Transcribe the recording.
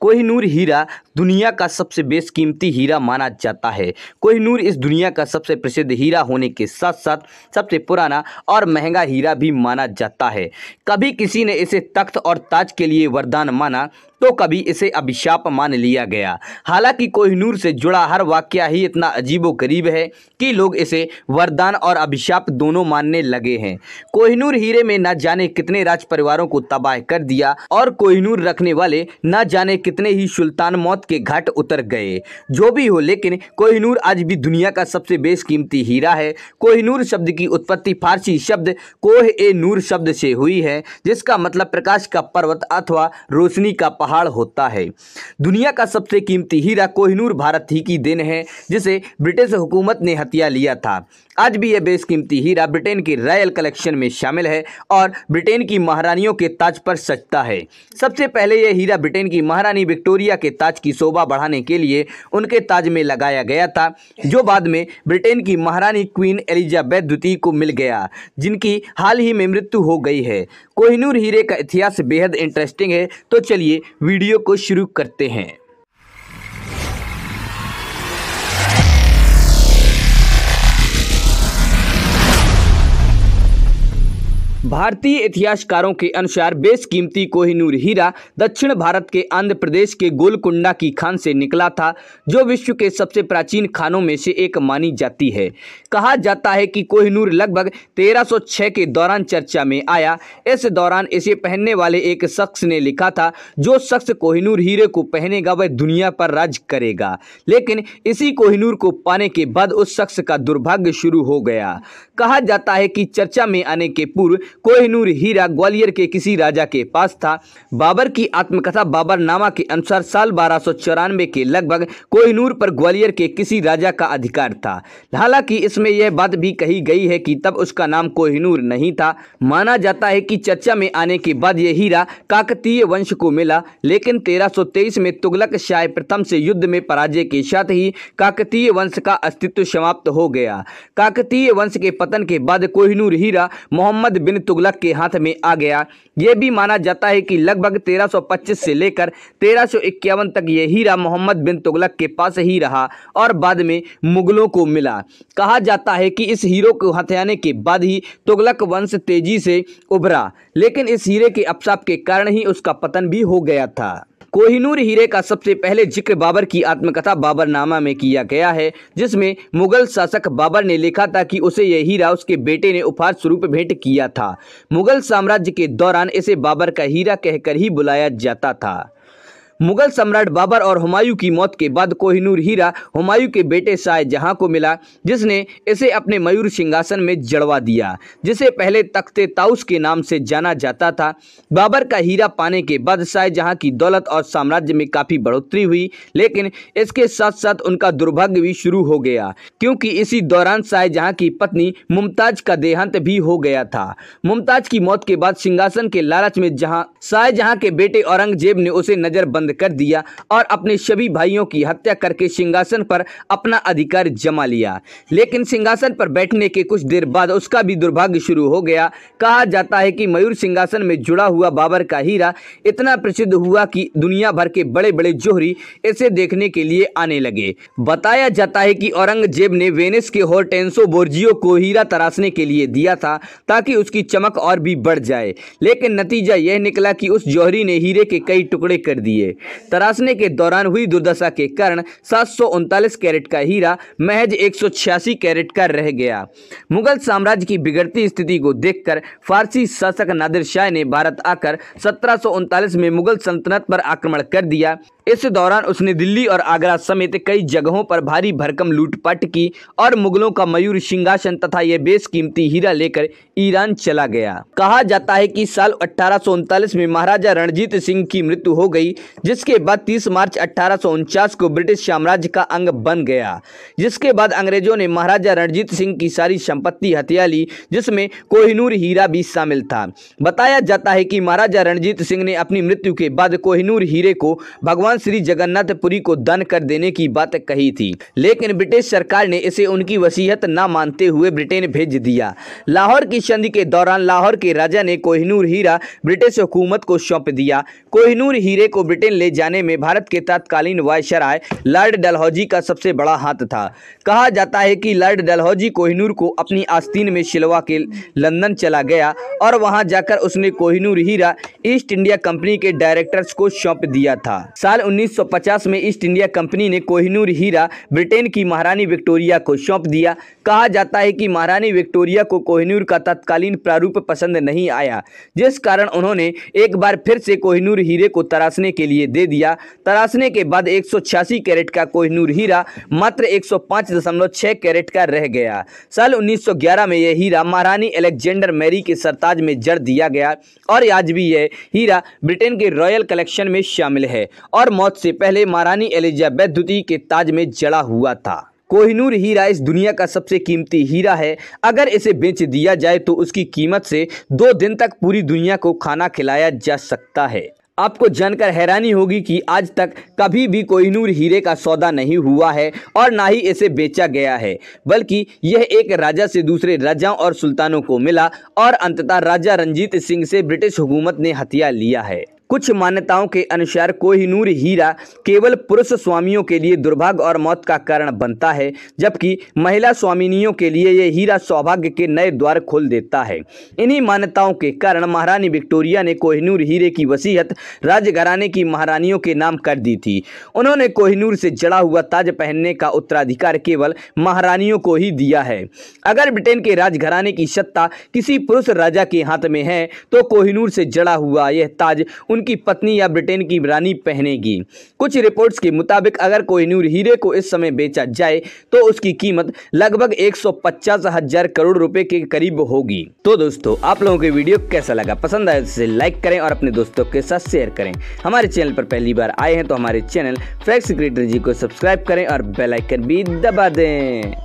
कोहिनूर हीरा दुनिया का सबसे बेशकीमती हीरा माना जाता है कोहिनूर इस दुनिया का सबसे प्रसिद्ध हीरा होने के साथ साथ सबसे पुराना और महंगा हीरा भी माना जाता है कभी किसी ने इसे तख्त और ताज के लिए वरदान माना तो कभी इसे अभिशाप मान लिया गया हालांकि कोहिनूर से जुड़ा हर वाक्य ही इतना अजीबो गरीब है कि लोग इसे वरदान और अभिशाप दोनों मानने लगे हैं कोहिनूर हीरे में न जाने कितने राज परिवारों को तबाह कर दिया और कोहिनूर रखने वाले न जाने कितने ही सुल्तान मौत के घाट उतर गए जो भी हो लेकिन कोहिनूर आज भी दुनिया का सबसे बेशकीमती हीरा है कोहिनूर शब्द की उत्पत्ति फारसी शब्द कोह ए नूर शब्द से हुई है जिसका मतलब प्रकाश का पर्वत अथवा रोशनी का पहाड़ होता है दुनिया का सबसे कीमती हीरा कोहिनूर भारत ही की देन है जिसे ब्रिटिश हुकूमत ने हत्या लिया था आज भी यह बेशकीमती हीरा ब्रिटेन की रॉयल कलेक्शन में शामिल है और ब्रिटेन की महारानियों के ताज पर सजता है सबसे पहले यह हीरा ब्रिटेन की महारानी विक्टोरिया के ताज की शोभा बढ़ाने के लिए उनके ताज में लगाया गया था जो बाद में ब्रिटेन की महारानी क्वीन एलिजाबेथ द्वितीय को मिल गया जिनकी हाल ही में मृत्यु हो गई है कोहिनूर हीरे का इतिहास बेहद इंटरेस्टिंग है तो चलिए वीडियो को शुरू करते हैं भारतीय इतिहासकारों के अनुसार बेशकीमती कोहिनूर हीरा दक्षिण भारत के आंध्र प्रदेश के गोलकुंडा की खान से निकला था जो विश्व के सबसे प्राचीन खानों में से एक मानी जाती है कहा जाता है कि कोहिनूर लगभग 1306 के दौरान चर्चा में आया इस दौरान इसे पहनने वाले एक शख्स ने लिखा था जो शख्स कोहिनूर हीरे को पहनेगा वह दुनिया पर राज करेगा लेकिन इसी कोहिनूर को पाने के बाद उस शख्स का दुर्भाग्य शुरू हो गया कहा जाता है कि चर्चा में आने के पूर्व कोहनूर हीरा ग्वालियर के किसी राजा के पास था बाबर की आत्मकथा बाबरनामा के अनुसार साल बारह के लगभग कोहनूर पर ग्वालियर के किसी राजा का अधिकार था हालांकि इसमें यह बात भी कही गई है कि तब उसका नाम कोहनूर नहीं था माना जाता है कि चर्चा में आने के बाद यह हीरा काकतीय वंश को मिला लेकिन 1323 में तुगलक शाह प्रथम से युद्ध में पराजय के साथ ही काकतीय वंश का अस्तित्व समाप्त हो गया काकतीय वंश के पतन के बाद कोहिनूर हीरा मोहम्मद बिन तुगलक के हाथ में आ गया यह भी माना जाता है कि लगभग 1325 से लेकर तेरह तक यह हीरा मोहम्मद बिन तुगलक के पास ही रहा और बाद में मुगलों को मिला कहा जाता है कि इस हीरो को हथियाने के बाद ही तुगलक वंश तेजी से उभरा लेकिन इस हीरे के अपसाप के कारण ही उसका पतन भी हो गया था कोहिनूर हीरे का सबसे पहले जिक्र बाबर की आत्मकथा बाबरनामा में किया गया है जिसमें मुगल शासक बाबर ने लिखा था कि उसे यह हीरा उसके बेटे ने उपहार स्वरूप भेंट किया था मुगल साम्राज्य के दौरान इसे बाबर का हीरा कहकर ही बुलाया जाता था मुगल सम्राट बाबर और हुमायूं की मौत के बाद कोहिनूर हीरा हुमायूं के बेटे शाहजहां को मिला जिसने इसे अपने मयूर सिंहासन में जड़वा दिया जिसे पहले तख्ते ताउस के नाम से जाना जाता था बाबर का हीरा पाने के बाद शाहजहां की दौलत और साम्राज्य में काफ़ी बढ़ोतरी हुई लेकिन इसके साथ साथ उनका दुर्भाग्य भी शुरू हो गया क्योंकि इसी दौरान शाहजहां की पत्नी मुमताज का देहांत भी हो गया था मुमताज की मौत के बाद सिंहासन के लालच में जहां शाहजहां के बेटे औरंगजेब ने उसे नजरबंद बंद कर दिया और अपने सभी भाइयों की हत्या करके सिंहासन पर अपना अधिकार जमा लिया लेकिन सिंहासन पर बैठने के कुछ देर बाद उसका भी दुर्भाग्य शुरू हो गया कहा जाता है कि मयूर सिंहासन में जुड़ा हुआ बाबर का हीरा इतना प्रसिद्ध हुआ कि दुनिया भर के बड़े बड़े जोहरी इसे देखने के लिए आने लगे बताया जाता है कि औरंगजेब ने वेनिस के होर्टेंसो बोर्जियो को हीरा तराशने के लिए दिया था ताकि उसकी चमक और भी बढ़ जाए लेकिन नतीजा यह निकला कि उस जौहरी ने हीरे के कई टुकड़े कर दिए तराशने के दौरान हुई दुर्दशा के कारण सात कैरेट का हीरा महज एक कैरेट का रह गया मुगल साम्राज्य की बिगड़ती स्थिति को देखकर फारसी शासक नादिर शाह ने भारत आकर सत्रह में मुगल सल्तनत पर आक्रमण कर दिया इस दौरान उसने दिल्ली और आगरा समेत कई जगहों पर भारी भरकम लूटपाट की और मुगलों का मयूर सिंहासन तथा यह बेसकीमती हीरा लेकर ईरान चला गया कहा जाता है कि साल अठारह में महाराजा रणजीत सिंह की मृत्यु हो गई जिसके बाद 30 मार्च अठारह को ब्रिटिश साम्राज्य का अंग बन गया जिसके बाद अंग्रेजों ने महाराजा रणजीत सिंह की सारी संपत्ति हथिया ली जिसमें कोहिनूर हीरा भी शामिल था बताया जाता है कि महाराजा रणजीत सिंह ने अपनी मृत्यु के बाद कोहिनूर हीरे को भगवान श्री जगन्नाथपुरी को दान कर देने की बात कही थी लेकिन ब्रिटिश सरकार ने इसे उनकी वसीयत न मानते हुए ब्रिटेन भेज दिया लाहौर की संधि के दौरान लाहौर के राजा ने कोहिनूर हीरा ब्रिटिश हुकूमत को सौंप दिया कोहिनूर हीरे को ब्रिटेन ब्रिटेन ले जाने में भारत के तत्कालीन वायसराय लॉर्ड डलहौजी का सबसे बड़ा हाथ था कहा जाता है कि लॉर्ड डलहौजी कोहिनूर को अपनी आस्तीन में शिलवा के लंदन चला गया और वहां जाकर उसने कोहिनूर हीरा ईस्ट इंडिया कंपनी के डायरेक्टर्स को सौंप दिया था साल उन्नीस में ईस्ट इंडिया कंपनी ने कोहिनूर हीरा ब्रिटेन की महारानी विक्टोरिया को सौंप दिया कहा जाता है कि महारानी विक्टोरिया को कोहिनूर का तत्कालीन प्रारूप पसंद नहीं आया जिस कारण उन्होंने एक बार फिर से कोहिनूर हीरे को तराशने के लिए लिए दे दिया तराशने के बाद एक कैरेट का कोहनूर हीरा मात्र एक कैरेट का रह गया साल 1911 में यह हीरा महारानी एलेक्जेंडर मैरी के सरताज में जड़ दिया गया और आज भी यह हीरा ब्रिटेन के रॉयल कलेक्शन में शामिल है और मौत से पहले महारानी एलिजाबेथ द्वितीय के ताज में जड़ा हुआ था कोहिनूर हीरा इस दुनिया का सबसे कीमती हीरा है अगर इसे बेच दिया जाए तो उसकी कीमत से दो दिन तक पूरी दुनिया को खाना खिलाया जा सकता है आपको जानकर हैरानी होगी कि आज तक कभी भी कोहिनूर हीरे का सौदा नहीं हुआ है और ना ही इसे बेचा गया है बल्कि यह एक राजा से दूसरे राजाओं और सुल्तानों को मिला और अंततः राजा रंजीत सिंह से ब्रिटिश हुकूमत ने हथिया लिया है कुछ मान्यताओं के अनुसार कोहिनूर हीरा केवल पुरुष स्वामियों के लिए दुर्भाग्य और मौत का कारण बनता है जबकि महिला स्वामिनियों के लिए यह हीरा सौभाग्य के नए द्वार खोल देता है इन्हीं मान्यताओं के कारण महारानी विक्टोरिया ने कोहिनूर हीरे की वसीयत राजघराने की महारानियों के नाम कर दी थी उन्होंने कोहिनूर से जड़ा हुआ ताज पहनने का उत्तराधिकार केवल महारानियों को ही दिया है अगर ब्रिटेन के राजघराने की सत्ता किसी पुरुष राजा के हाथ में है तो कोहिनूर से जड़ा हुआ यह ताज उन उनकी पत्नी या ब्रिटेन की रानी पहनेगी कुछ रिपोर्ट्स के मुताबिक अगर कोई न्यूर हीरे को इस समय बेचा जाए तो उसकी कीमत लगभग एक करोड़ रुपए के करीब होगी तो दोस्तों आप लोगों के वीडियो कैसा लगा पसंद आया तो लाइक करें और अपने दोस्तों के साथ शेयर करें हमारे चैनल पर पहली बार आए हैं तो हमारे चैनल फ्रैक्स क्रिएटर जी को सब्सक्राइब करें और बेलाइकन भी दबा दें